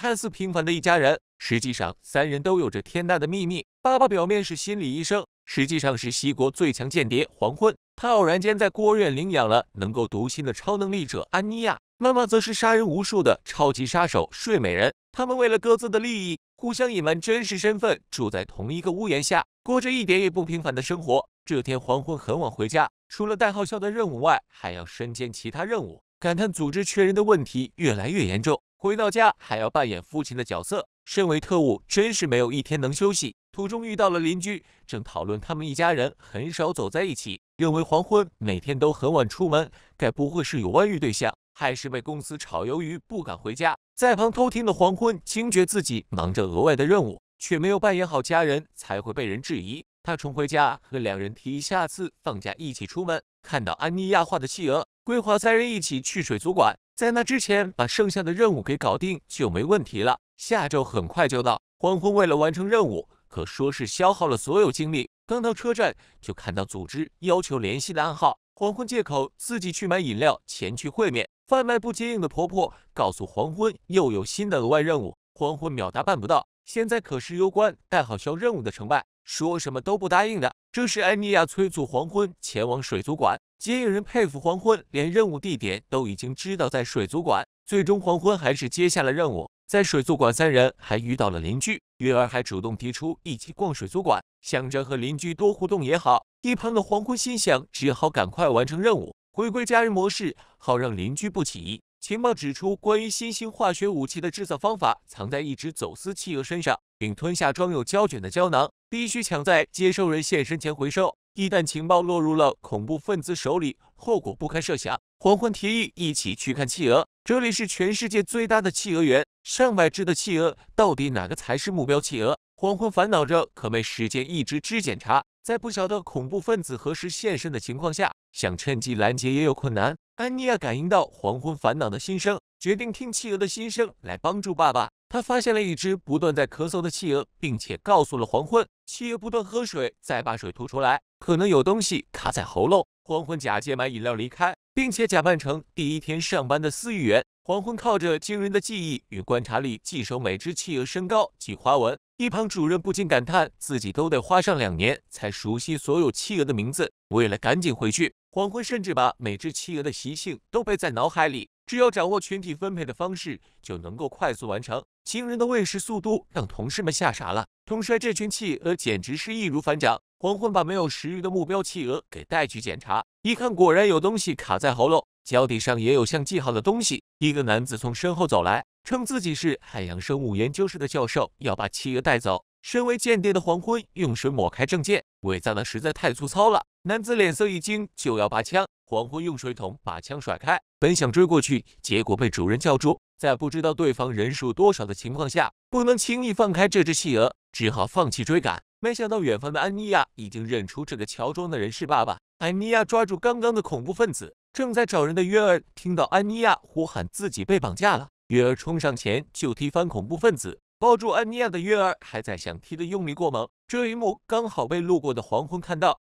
看似平凡的一家人，实际上三人都有着天大的秘密。爸爸表面是心理医生，实际上是西国最强间谍黄昏。他偶然间在孤儿院领养了能够读心的超能力者安妮亚。妈妈则是杀人无数的超级杀手睡美人。他们为了各自的利益，互相隐瞒真实身份，住在同一个屋檐下，过着一点也不平凡的生活。这天黄昏很晚回家，除了代号笑的任务外，还要身兼其他任务，感叹组织缺人的问题越来越严重。回到家还要扮演父亲的角色，身为特务真是没有一天能休息。途中遇到了邻居，正讨论他们一家人很少走在一起，认为黄昏每天都很晚出门，该不会是有外遇对象，还是被公司炒鱿鱼不敢回家？在旁偷听的黄昏惊觉自己忙着额外的任务，却没有扮演好家人，才会被人质疑。他重回家和两人提议下次放假一起出门，看到安妮亚画的企鹅，规划三人一起去水族馆。在那之前，把剩下的任务给搞定就没问题了。下周很快就到。黄昏为了完成任务，可说是消耗了所有精力。刚到车站，就看到组织要求联系的暗号。黄昏借口自己去买饮料前去会面，贩卖部接应的婆婆告诉黄昏，又有新的额外任务。黄昏秒答办不到，现在可是攸关代号销任务的成败。说什么都不答应的。这时，艾米亚催促黄昏前往水族馆接应人。佩服黄昏，连任务地点都已经知道在水族馆。最终，黄昏还是接下了任务。在水族馆，三人还遇到了邻居，月儿还主动提出一起逛水族馆，想着和邻居多互动也好。一旁的黄昏心想，只好赶快完成任务，回归家人模式，好让邻居不起疑。情报指出，关于新型化学武器的制造方法藏在一只走私企鹅身上，并吞下装有胶卷的胶囊。必须抢在接收人现身前回收，一旦情报落入了恐怖分子手里，后果不堪设想。黄昏提议一起去看企鹅，这里是全世界最大的企鹅园，上百只的企鹅，到底哪个才是目标企鹅？黄昏烦恼着，可没时间一只只检查，在不晓得恐怖分子何时现身的情况下，想趁机拦截也有困难。安妮亚感应到黄昏烦恼的心声，决定听企鹅的心声来帮助爸爸。他发现了一只不断在咳嗽的企鹅，并且告诉了黄昏，企鹅不断喝水，再把水吐出来，可能有东西卡在喉咙。黄昏假借买饮料离开，并且假扮成第一天上班的司养员。黄昏靠着惊人的记忆与观察力，记熟每只企鹅身高及花纹。一旁主任不禁感叹，自己都得花上两年才熟悉所有企鹅的名字。为了赶紧回去，黄昏甚至把每只企鹅的习性都背在脑海里。只要掌握群体分配的方式，就能够快速完成。惊人的喂食速度让同事们吓傻了，统帅这群企鹅简直是易如反掌。黄昏把没有食欲的目标企鹅给带去检查，一看果然有东西卡在喉咙，脚底上也有像记号的东西。一个男子从身后走来，称自己是海洋生物研究室的教授，要把企鹅带走。身为间谍的黄昏用水抹开证件，伪造的实在太粗糙了。男子脸色一惊，就要拔枪，黄昏用水桶把枪甩开。本想追过去，结果被主人叫住。在不知道对方人数多少的情况下，不能轻易放开这只企鹅，只好放弃追赶。没想到远方的安妮亚已经认出这个乔装的人是爸爸。安妮亚抓住刚刚的恐怖分子。正在找人的约尔听到安妮亚呼喊自己被绑架了，约尔冲上前就踢翻恐怖分子。抱住安妮亚的月儿还在想踢的用力过猛，这一幕刚好被路过的黄昏看到。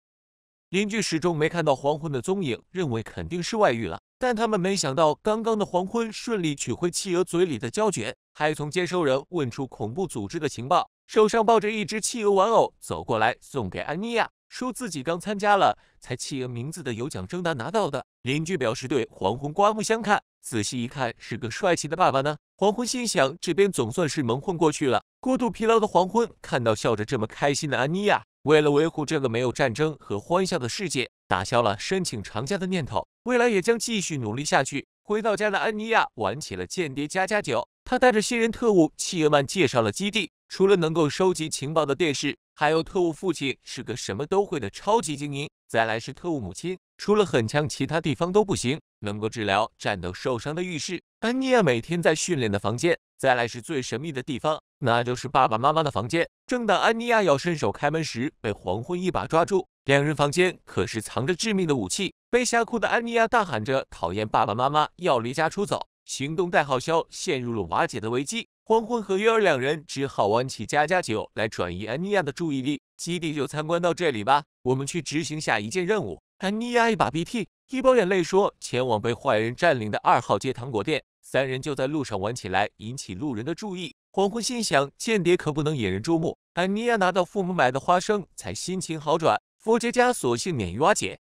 邻居始终没看到黄昏的踪影，认为肯定是外遇了。但他们没想到，刚刚的黄昏顺利取回企鹅嘴里的胶卷，还从接收人问出恐怖组织的情报，手上抱着一只企鹅玩偶走过来送给安妮亚，说自己刚参加了才企鹅名字的有奖征答拿到的。邻居表示对黄昏刮目相看。仔细一看，是个帅气的爸爸呢。黄昏心想，这边总算是蒙混过去了。过度疲劳的黄昏看到笑着这么开心的安妮亚，为了维护这个没有战争和欢笑的世界，打消了申请长假的念头。未来也将继续努力下去。回到家的安妮亚玩起了间谍加加酒。她带着新人特务契尔曼介绍了基地，除了能够收集情报的电视，还有特务父亲是个什么都会的超级精英。再来是特务母亲。除了很强，其他地方都不行。能够治疗战斗受伤的浴室，安妮亚每天在训练的房间。再来是最神秘的地方，那就是爸爸妈妈的房间。正当安妮亚要伸手开门时，被黄昏一把抓住。两人房间可是藏着致命的武器。被吓哭的安妮亚大喊着：“讨厌爸爸妈妈，要离家出走。”行动代号肖陷入了瓦解的危机。黄昏和约尔两人只好玩起家家酒来转移安妮亚的注意力。基地就参观到这里吧，我们去执行下一件任务。安妮亚一把鼻涕一包眼泪说：“前往被坏人占领的二号街糖果店。”三人就在路上玩起来，引起路人的注意。黄昏心想：“间谍可不能引人注目。”安妮亚拿到父母买的花生，才心情好转。佛杰家索性免于瓦解。